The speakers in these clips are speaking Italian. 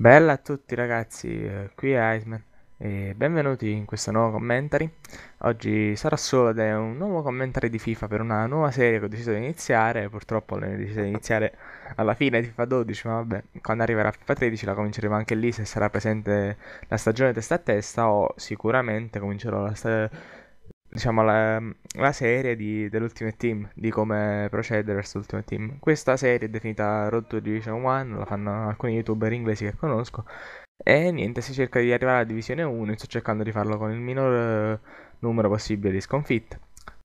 Bella a tutti ragazzi, eh, qui è Iceman e benvenuti in questo nuovo commentary. Oggi sarà solo ed è un nuovo commentary di FIFA per una nuova serie che ho deciso di iniziare, purtroppo l'ho deciso di iniziare alla fine di FIFA 12, ma vabbè, quando arriverà FIFA 13 la cominceremo anche lì se sarà presente la stagione testa a testa o sicuramente comincerò la stagione diciamo, la, la serie di, dell'Ultimate Team, di come procedere verso l'Ultimate Team. Questa serie è definita Road to Division 1, la fanno alcuni youtuber inglesi che conosco, e niente, si cerca di arrivare alla Divisione 1 sto cercando di farlo con il minor eh, numero possibile di sconfitte.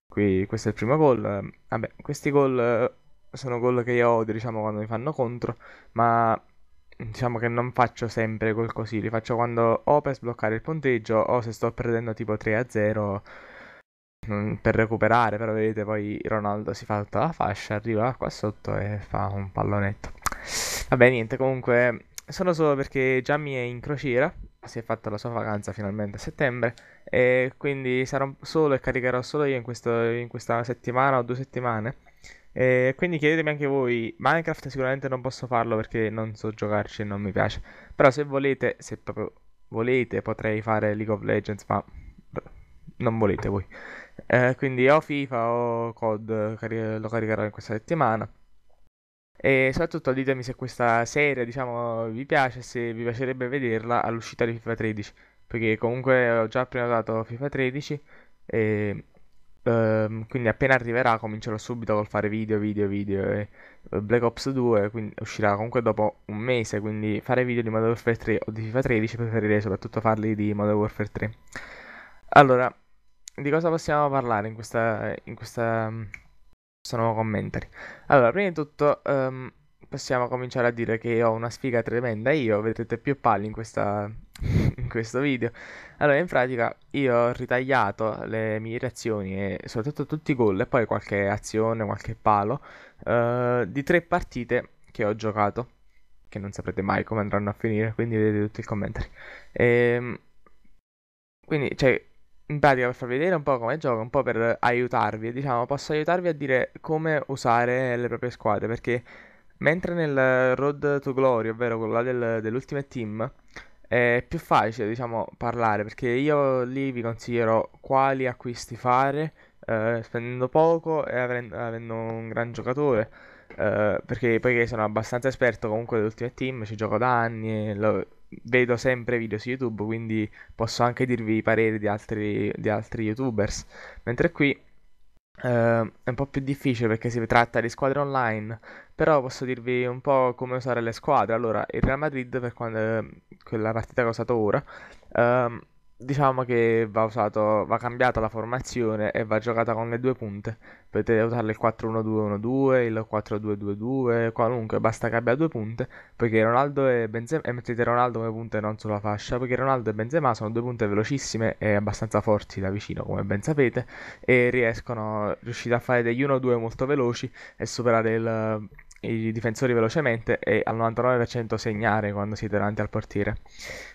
Qui, questo è il primo gol, vabbè, questi gol eh, sono gol che io odio, diciamo, quando mi fanno contro, ma diciamo che non faccio sempre gol così, li faccio quando o per sbloccare il punteggio o se sto perdendo tipo 3-0 per recuperare, però vedete poi Ronaldo si fa tutta la fascia, arriva qua sotto e fa un pallonetto. Vabbè, niente, comunque sono solo perché Gianni è in crociera, si è fatta la sua vacanza finalmente a settembre e quindi sarò solo e caricherò solo io in, questo, in questa settimana o due settimane. E quindi chiedetemi anche voi, Minecraft sicuramente non posso farlo perché non so giocarci e non mi piace, però se volete, se proprio volete potrei fare League of Legends, ma non volete voi. Eh, quindi o FIFA o COD cari- lo caricherò in questa settimana. E soprattutto ditemi se questa serie diciamo, vi piace, se vi piacerebbe vederla all'uscita di FIFA 13. Perché comunque ho già appena dato FIFA 13 e ehm, quindi appena arriverà comincerò subito col fare video, video, video e eh, Black Ops 2 quindi uscirà comunque dopo un mese, quindi fare video di Modern Warfare 3 o di FIFA 13 preferirei soprattutto farli di Modern Warfare 3. Allora, di cosa possiamo parlare in questa, in questa mm, questo nuovo commentary? Allora, prima di tutto um, possiamo cominciare a dire che ho una sfiga tremenda io, vedrete più palli in, questa, in questo video. Allora, in pratica io ho ritagliato le mie reazioni e soprattutto tutti i gol e poi qualche azione, qualche palo uh, di tre partite che ho giocato, che non saprete mai come andranno a finire, quindi vedete tutti i commentari. E, ehm, quindi, cioè, in pratica per farvi vedere un po' come gioco, un po' per aiutarvi, diciamo, posso aiutarvi a dire come usare le proprie squadre, perché mentre nel Road to Glory, ovvero quello del, dell'Ultimate Team, è più facile, diciamo, parlare, perché io lì vi consiglierò quali acquisti fare, eh, spendendo poco e avendo, avendo un gran giocatore. Eh, perché poi che sono abbastanza esperto comunque dell'Ultimate Team, ci gioco da anni e lo, vedo sempre video su YouTube, quindi posso anche dirvi i pareri di altri, di altri YouTubers. Mentre qui Uh, è un po' più difficile perché si tratta di squadre online, però posso dirvi un po' come usare le squadre. Allora, il Real Madrid per quando, quella partita che ho usato ora, uh, diciamo che va, usato, va cambiata la formazione e va giocata con le due punte. Potete usare il 4-1-2-1-2, il 4-2-2-2, qualunque, basta che abbia due punte, perché Ronaldo e Benzema, e mettete Ronaldo come punte non sulla fascia, perché Ronaldo e Benzema sono due punte velocissime e abbastanza forti da vicino, come ben sapete, e riescono, riuscite a fare degli 1-2 molto veloci e superare il, i difensori velocemente e al 99% segnare quando siete davanti al portiere.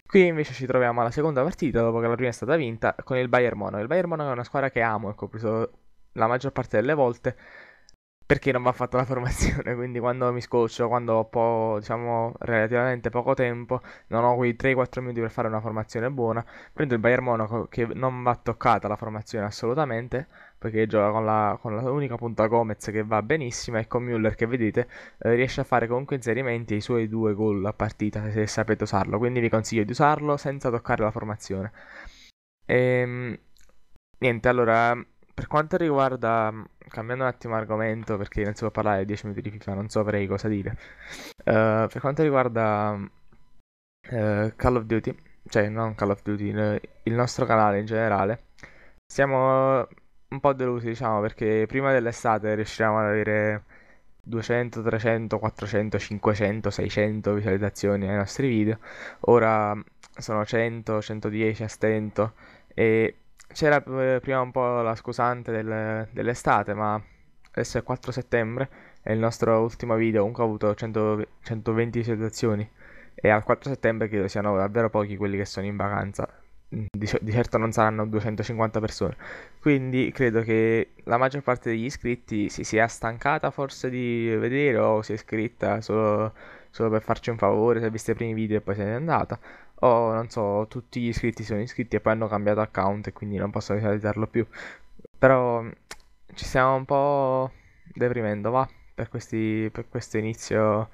Qui invece ci troviamo alla seconda partita dopo che la prima è stata vinta con il Bayern Monaco. Il Bayern Monaco è una squadra che amo e ecco, che ho preso la maggior parte delle volte perché non va fatta la formazione, quindi quando mi scoccio, quando ho po', diciamo, relativamente poco tempo, non ho quei 3-4 minuti per fare una formazione buona, prendo il Bayern Monaco che non va toccata la formazione assolutamente perché gioca con la, con la unica punta Gomez che va benissimo e con Müller che vedete eh, riesce a fare comunque inserimenti ai suoi due gol a partita se sapete usarlo, quindi vi consiglio di usarlo senza toccare la formazione. E, ehm, niente, allora per quanto riguarda, cambiando un attimo argomento perché non si può parlare di 10 minuti di FIFA, non saprei so cosa dire. Uh, per quanto riguarda uh, Call of Duty, cioè non Call of Duty, il nostro canale in generale, siamo un po' delusi, diciamo, perché prima dell'estate riuscivamo ad avere 200, 300, 400, 500, 600 visualizzazioni ai nostri video. Ora mm, sono 100, 110 a stento e c'era eh, prima un po' la scusante del, dell'estate, ma adesso è 4 settembre e il nostro ultimo video comunque ha avuto 100, 120 visualizzazioni e al 4 settembre credo siano davvero pochi quelli che sono in vacanza, Mm, di, di, certo non saranno 250 persone. Quindi credo che la maggior parte degli iscritti si sia stancata forse di vedere o si è iscritta solo, solo per farci un favore, si è vista i primi video e poi se n'è andata. O non so, tutti gli iscritti sono iscritti e poi hanno cambiato account e quindi non possono visualizzarlo più. Però mm, ci stiamo un po' deprimendo, va, per, questi, per questo inizio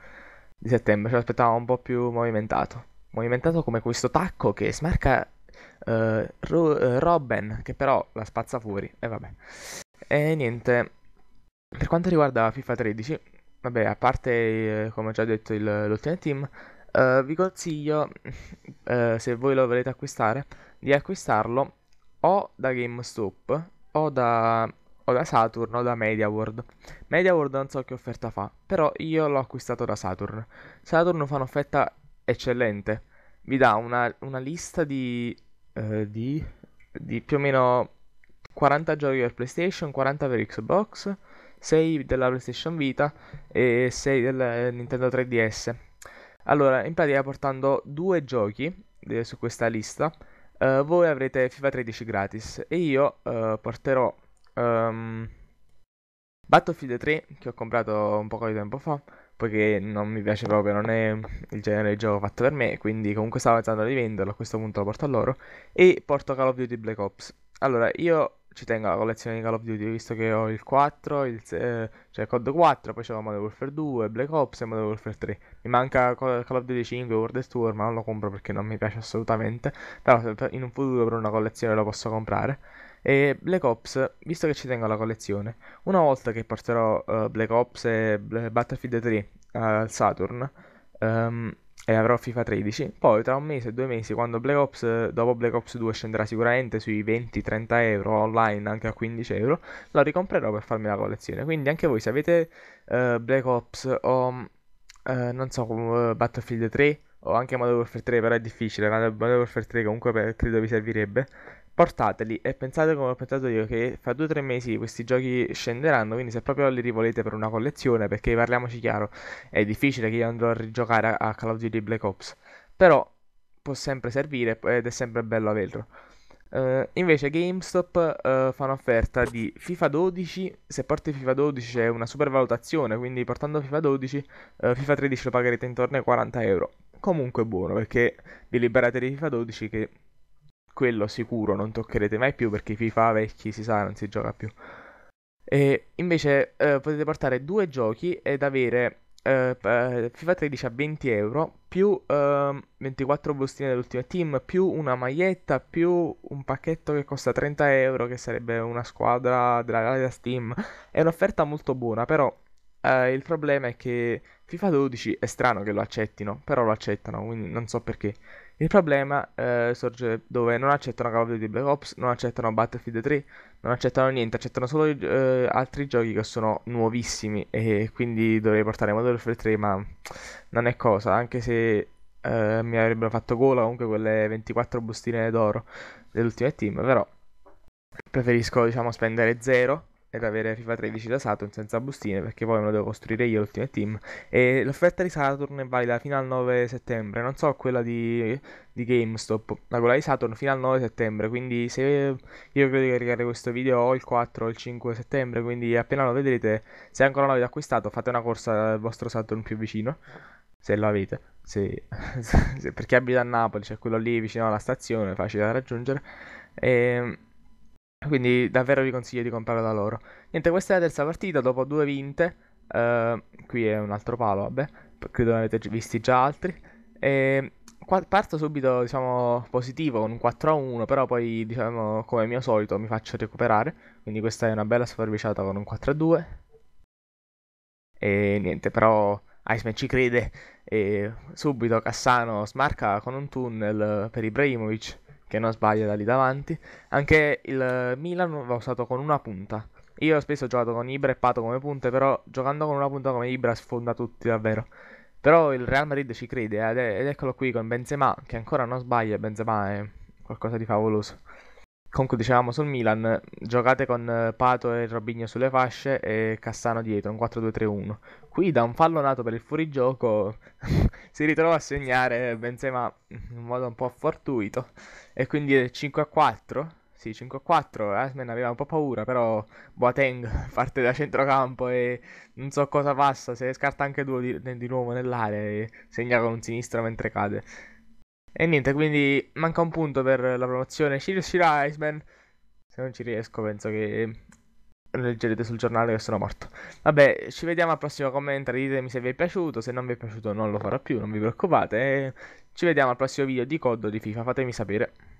di settembre. Ci aspettavamo un po' più movimentato. Movimentato come questo tacco che smarca uh, eh, Ro- eh, Robben, che però la spazza fuori, e eh, vabbè. E niente, per quanto riguarda FIFA 13, vabbè, a parte, eh, come ho già detto, il, l'Ultimate Team, Uh, vi consiglio, uh, se voi lo volete acquistare, di acquistarlo o da GameStop o da, o da Saturn o da MediaWorld. MediaWorld non so che offerta fa, però io l'ho acquistato da Saturn. Saturn fa un'offerta eccellente, vi dà una, una lista di eh, di, di, più o meno 40 giochi per PlayStation, 40 per Xbox, 6 della PlayStation Vita e 6 del Nintendo 3DS. Allora, in pratica portando due giochi eh, su questa lista, eh, voi avrete FIFA 13 gratis e io eh, porterò um, Battlefield 3 che ho comprato un po' di tempo fa poiché non mi piace proprio, non è il genere di gioco fatto per me, quindi comunque stavo pensando di venderlo, a questo punto lo porto a loro, e porto Call of Duty Black Ops. Allora, io ci tengo alla collezione di Call of Duty, visto che ho il 4, il, eh, cioè COD 4, poi c'ho Modern Warfare 2, Black Ops e Modern Warfare 3. Mi manca Call of Duty 5, World of War, ma non lo compro perché non mi piace assolutamente, però in un futuro per una collezione lo posso comprare. E Black Ops, visto che ci tengo alla collezione, una volta che porterò uh, Black Ops e Battlefield 3 al Saturn um, e avrò FIFA 13, poi tra un mese e due mesi, quando Black Ops, dopo Black Ops 2 scenderà sicuramente sui 20-30 euro, online anche a 15 euro, lo ricomprerò per farmi la collezione. Quindi anche voi se avete uh, Black Ops o... Uh, non so, uh, Battlefield 3 o anche Modern Warfare 3, però è difficile, Modern Warfare 3 comunque per, credo vi servirebbe portateli e pensate come ho pensato io che fra 2-3 mesi questi giochi scenderanno, quindi se proprio li rivolete per una collezione, perché parliamoci chiaro, è difficile che io andrò a rigiocare a, a Call of Duty Black Ops, però può sempre servire ed è sempre bello averlo. Uh, invece GameStop uh, fa un'offerta di FIFA 12, se porti FIFA 12 c'è una super valutazione, quindi portando FIFA 12, uh, eh, FIFA 13 lo pagherete intorno ai 40 euro. Comunque buono perché vi liberate di FIFA 12 che quello sicuro non toccherete mai più perché FIFA vecchi si sa non si gioca più. E invece eh, potete portare due giochi ed avere eh, eh FIFA 13 a 20 euro più eh, 24 bustine dell'ultima team più una maglietta più un pacchetto che costa 30 euro che sarebbe una squadra della Gallia Steam. È un'offerta molto buona però eh, il problema è che FIFA 12 è strano che lo accettino però lo accettano quindi non so perché. Il problema eh, sorge dove non accettano Call of Duty Black Ops, non accettano Battlefield 3, non accettano niente, accettano solo eh, altri giochi che sono nuovissimi e quindi dovrei portare Modern Warfare 3, ma non è cosa, anche se eh, mi avrebbero fatto gola comunque quelle 24 bustine d'oro dell'ultimo team, però preferisco diciamo spendere 0 ed avere FIFA 13 da Saturn senza bustine perché poi me lo devo costruire io l'ultimo team e l'offerta di Saturn è valida fino al 9 settembre non so quella di, di GameStop ma quella di Saturn fino al 9 settembre quindi se io credo di caricare questo video o il 4 o il 5 settembre quindi appena lo vedrete se ancora non l'avete acquistato fate una corsa al vostro Saturn più vicino se lo avete se, se, perché abita a Napoli c'è cioè quello lì vicino alla stazione facile da raggiungere e ehm, quindi davvero vi consiglio di comprare da loro. Niente, questa è la terza partita dopo due vinte. Uh, qui è un altro palo, vabbè. Credo ne avete visti già altri. E parto subito, diciamo, positivo con un 4-1, però poi, diciamo, come mio solito mi faccio recuperare. Quindi questa è una bella sforbiciata con un 4-2. E niente, però Iceman ci crede e subito Cassano smarca con un tunnel per Ibrahimovic che non sbaglia da lì davanti. Anche il Milan va usato con una punta. Io spesso ho giocato con Ibra e Pato come punte, però giocando con una punta come Ibra sfonda tutti davvero. Però il Real Madrid ci crede eh, ed, è, ed eccolo qui con Benzema che ancora non sbaglia, Benzema è qualcosa di favoloso comunque dicevamo sul Milan, giocate con eh, Pato e Robigno sulle fasce e Cassano dietro, un 4-2-3-1. Qui da un fallo nato per il fuorigioco si ritrova a segnare Benzema in modo un po' fortuito e quindi 5-4. Sì, 5-4, eh, Asmen aveva un po' paura, però Boateng parte da centrocampo e non so cosa passa, se scarta anche due di, di nuovo nell'area e segna con un sinistro mentre cade. E niente, quindi manca un punto per la promozione. Ci riuscirà Iceman? Se non ci riesco penso che leggerete sul giornale che sono morto. Vabbè, ci vediamo al prossimo commento. Ditemi se vi è piaciuto. Se non vi è piaciuto, non lo farò più. Non vi preoccupate. Ci vediamo al prossimo video di Coddo di FIFA. Fatemi sapere.